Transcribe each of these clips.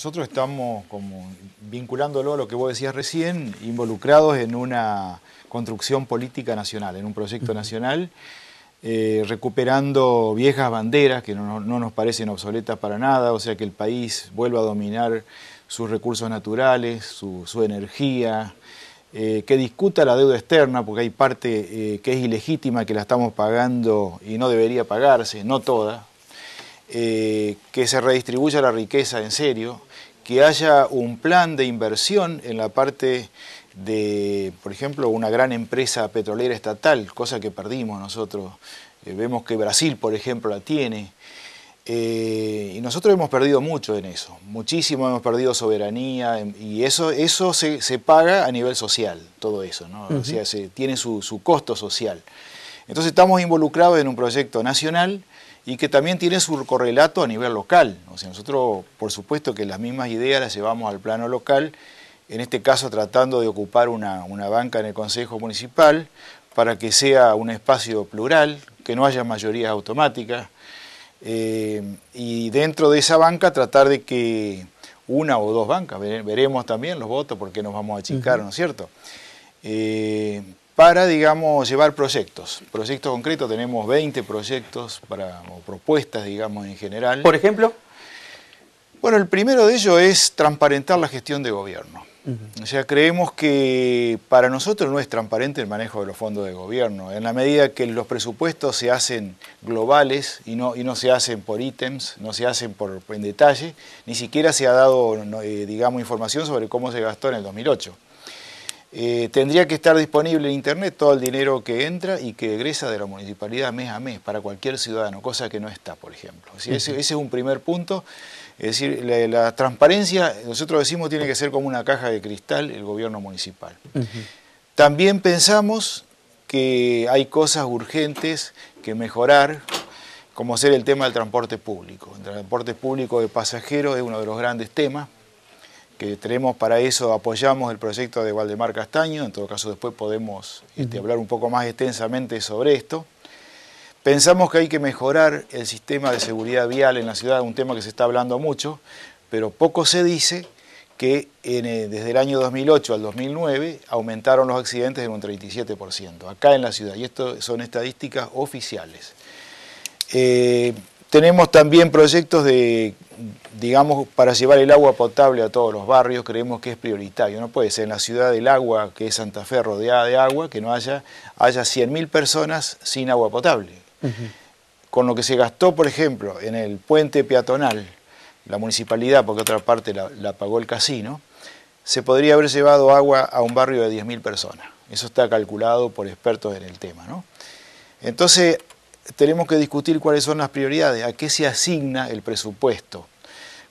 Nosotros estamos, como vinculándolo a lo que vos decías recién, involucrados en una construcción política nacional, en un proyecto nacional, eh, recuperando viejas banderas que no, nos parecen obsoletas para nada, o sea, que el país vuelva a dominar sus recursos naturales, su, energía, eh, que discuta la deuda externa, porque hay parte eh, que es ilegítima, que la estamos pagando y no debería pagarse, no toda, eh, que se redistribuya la riqueza en serio, que haya un plan de inversión en la parte de, por ejemplo, una gran empresa petrolera estatal, cosa que perdimos nosotros. Eh, vemos que Brasil, por ejemplo, la tiene. Eh, y nosotros hemos perdido mucho en eso, muchísimo hemos perdido soberanía em, y eso, eso se, paga a nivel social, todo eso, ¿no? o sea, tiene su, costo social. Entonces estamos involucrados en un proyecto nacional y que también tiene su correlato a nivel local. O sea, nosotros, por supuesto, que las mismas ideas las llevamos al plano local, en este caso tratando de ocupar una, banca en el Consejo Municipal para que sea un espacio plural, que no haya mayorías automáticas, eh, y dentro de esa banca tratar de que una o dos bancas, veremos también los votos porque nos vamos a achicar, ¿no es cierto? Eh, para, digamos, llevar proyectos. Proyectos concretos, tenemos 20 proyectos para, o propuestas, digamos, en general. ¿Por ejemplo? Bueno, el primero de ellos es transparentar la gestión de gobierno. O sea, creemos que para nosotros no es transparente el manejo de los fondos de gobierno. En la medida que los presupuestos se hacen globales y no, y no se hacen por ítems, no se hacen por, en detalle, ni siquiera se ha dado, eh, digamos, información sobre cómo se gastó en el 2008. Eh, tendría que estar disponible en Internet todo el dinero que entra y que egresa de la municipalidad mes a mes para cualquier ciudadano, cosa que no está, por ejemplo. ese, es un primer punto. Es decir, la, transparencia, nosotros decimos, tiene que ser como una caja de cristal el gobierno municipal. También pensamos que hay cosas urgentes que mejorar, como ser el tema del transporte público. El transporte público de pasajeros es uno de los grandes temas que tenemos para eso, apoyamos el proyecto de Valdemar Castaño, en todo caso después podemos este, hablar un poco más extensamente sobre esto. Pensamos que hay que mejorar el sistema de seguridad vial en la ciudad, un tema que se está hablando mucho, pero poco se dice que eh, desde el año 2008 al 2009 aumentaron los accidentes en un 37%, acá en la ciudad, y esto son estadísticas oficiales. Eh, tenemos también proyectos de digamos, para llevar el agua potable a todos los barrios creemos que es prioritario. No puede ser en la ciudad del agua, que es Santa Fe, rodeada de agua, que no haya, haya 100.000 personas sin agua potable. Con lo que se gastó, por ejemplo, en el puente peatonal, la municipalidad, porque otra parte la, pagó el casino, se podría haber llevado agua a un barrio de 10.000 personas. Eso está calculado por expertos en el tema. ¿no? Entonces, tenemos que discutir cuáles son las prioridades, a qué se asigna el presupuesto.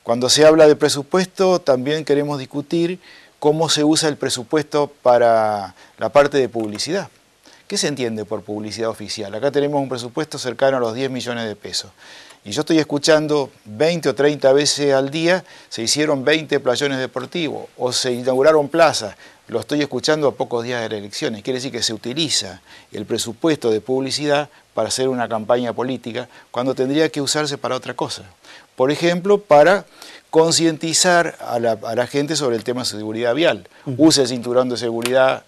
Cuando se habla de presupuesto, también queremos discutir cómo se usa el presupuesto para la parte de publicidad. ¿Qué se entiende por publicidad oficial? Acá tenemos un presupuesto cercano a los 10 millones de pesos. Y yo estoy escuchando 20 o 30 veces al día, se hicieron 20 playones deportivos o se inauguraron plazas lo estoy escuchando a pocos días de las elecciones. Quiere decir que se utiliza el presupuesto de publicidad para hacer una campaña política cuando tendría que usarse para otra cosa. Por ejemplo, para concientizar a la, gente sobre el tema de seguridad vial. Use el cinturón de seguridad,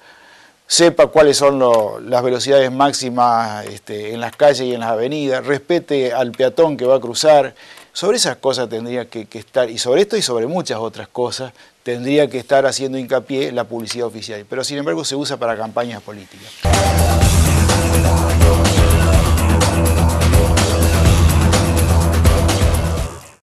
sepa cuáles son las velocidades máximas este, en las calles y en las avenidas, respete al peatón que va a cruzar. Sobre esas cosas tendría que, que, estar, y sobre esto y sobre muchas otras cosas, tendría que estar haciendo hincapié la publicidad oficial. Pero sin embargo se usa para campañas políticas.